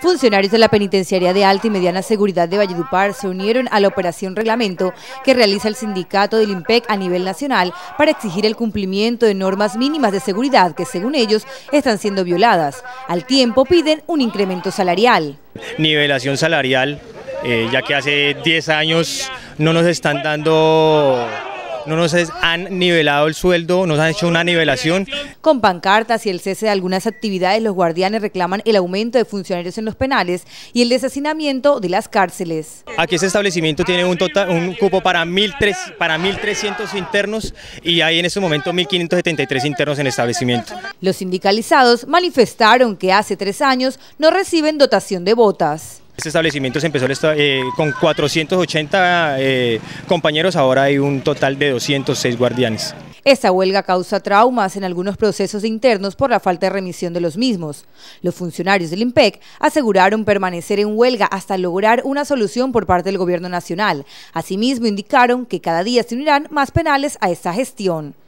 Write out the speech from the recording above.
Funcionarios de la Penitenciaría de Alta y Mediana Seguridad de Valledupar se unieron a la operación reglamento que realiza el sindicato del IMPEC a nivel nacional para exigir el cumplimiento de normas mínimas de seguridad que según ellos están siendo violadas. Al tiempo piden un incremento salarial. Nivelación salarial, eh, ya que hace 10 años no nos están dando no nos han nivelado el sueldo, nos han hecho una nivelación. Con pancartas y el cese de algunas actividades, los guardianes reclaman el aumento de funcionarios en los penales y el desacinamiento de las cárceles. Aquí este establecimiento tiene un, tota-, un cupo para, 1.300 para internos y hay en este momento 1.573 internos en el establecimiento. Los sindicalizados manifestaron que hace tres años no reciben dotación de botas. Este establecimiento se empezó eh, con 480 eh, compañeros, ahora hay un total de 206 guardianes. Esta huelga causa traumas en algunos procesos internos por la falta de remisión de los mismos. Los funcionarios del IMPEC aseguraron permanecer en huelga hasta lograr una solución por parte del gobierno nacional. Asimismo, indicaron que cada día se unirán más penales a esta gestión.